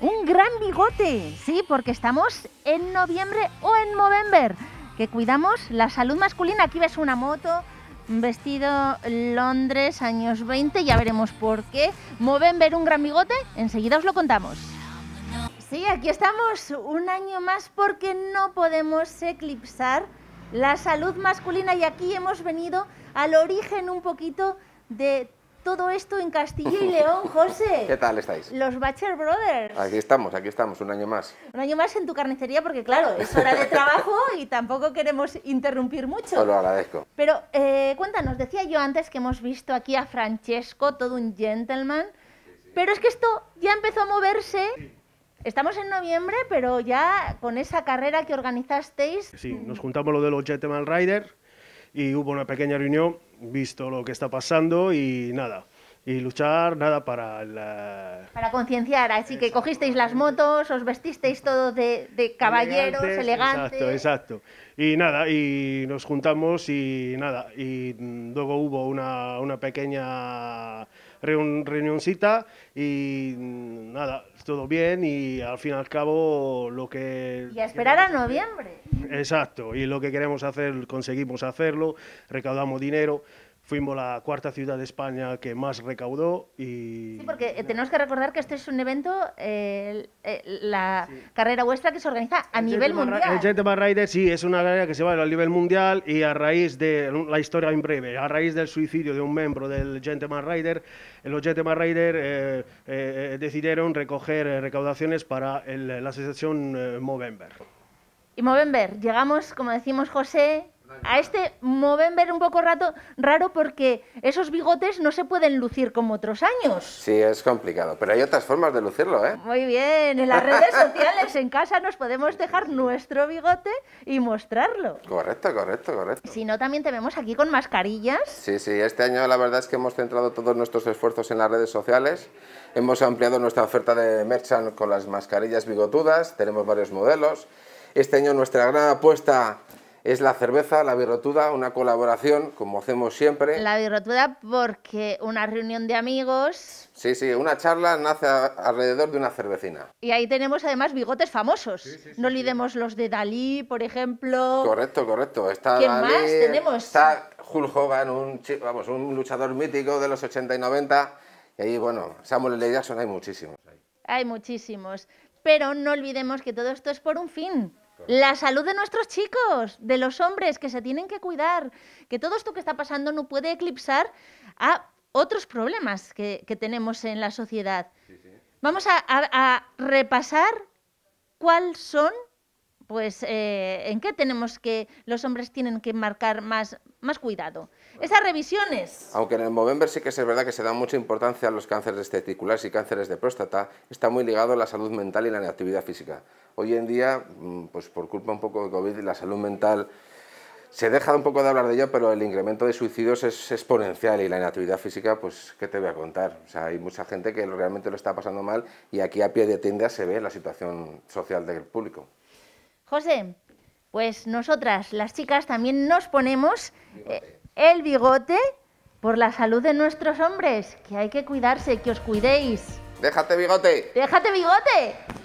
un gran bigote, sí, porque estamos en noviembre o en Movember, que cuidamos la salud masculina. Aquí ves una moto, un vestido Londres, años 20, ya veremos por qué. Movember, un gran bigote, enseguida os lo contamos. Sí, aquí estamos un año más porque no podemos eclipsar la salud masculina y aquí hemos venido al origen un poquito de todo esto en Castilla y León, José. ¿Qué tal estáis? Los bachelor Brothers. Aquí estamos, aquí estamos, un año más. Un año más en tu carnicería porque, claro, es hora de trabajo y tampoco queremos interrumpir mucho. Os lo agradezco. Pero eh, cuéntanos, decía yo antes que hemos visto aquí a Francesco, todo un gentleman, pero es que esto ya empezó a moverse. Estamos en noviembre, pero ya con esa carrera que organizasteis... Sí, nos juntamos lo de los Gentleman Riders y hubo una pequeña reunión, visto lo que está pasando y nada. Y luchar, nada, para la... Para concienciar, así que cogisteis las motos, os vestisteis todo de, caballeros, elegantes, Exacto, exacto. Y nada, y nos juntamos y nada, y luego hubo una, una pequeña reunión reunioncita y nada, todo bien y al fin y al cabo lo que esperar a noviembre. Exacto, y lo que queremos hacer, conseguimos hacerlo, recaudamos dinero fuimos la cuarta ciudad de España que más recaudó y... Sí, porque eh, tenemos que recordar que este es un evento, la carrera vuestra que se organiza a nivel mundial. El Gentleman Rider, sí, es una carrera que se va a nivel mundial y a raíz de, la historia en breve, a raíz del suicidio de un miembro del Gentleman Rider, eh, los Gentleman Rider eh, decidieron recoger recaudaciones para la asociación Movember. Y Movember, llegamos, como decimos José, a este ver un poco rato, raro porque esos bigotes no se pueden lucir como otros años. Sí, es complicado, pero hay otras formas de lucirlo, ¿eh? Muy bien, en las redes sociales, en casa, nos podemos dejar nuestro bigote y mostrarlo. Correcto, correcto, correcto. Si no, también te vemos aquí con mascarillas. Sí, sí, este año la verdad es que hemos centrado todos nuestros esfuerzos en las redes sociales. Hemos ampliado nuestra oferta de merchant con las mascarillas bigotudas, tenemos varios modelos. Este año nuestra gran apuesta es la cerveza, la birrotuda, una colaboración, como hacemos siempre. La birrotuda porque una reunión de amigos... Sí, sí, una charla nace alrededor de una cervecina. Y ahí tenemos además bigotes famosos. no olvidemos los de Dalí, por ejemplo. Correcto, correcto. Está ¿Quién más tenemos? Está Hulk Hogan, un, vamos, un luchador mítico de los 80 y 90. Y ahí, bueno, Samuel L. Jackson hay muchísimos. Hay muchísimos. Pero no olvidemos que todo esto es por un fin la salud de nuestros chicos, de los hombres que se tienen que cuidar, que todo esto que está pasando no puede eclipsar a otros problemas que, tenemos en la sociedad. Vamos a, a repasar cuáles son pues eh, en qué tenemos que los hombres tienen que marcar más, cuidado. Esas revisiones. Aunque en el Movember sí que es verdad que se da mucha importancia a los cánceres testiculares y cánceres de próstata, está muy ligado a la salud mental y la actividad física. Hoy en día, mm, pues por culpa un poco de COVID, la salud mental se deja un poco de hablar de ello, pero el incremento de suicidios es exponencial y la inactividad física, pues, ¿qué te voy a contar? O sea, hay mucha gente que realmente lo está pasando mal y aquí a pie de tienda se ve la situación social del público. José, pues nosotras, las chicas, también nos ponemos eh, el bigote por la salud de nuestros hombres, que hay que cuidarse, que os cuidéis. Déjate bigote. Déjate bigote.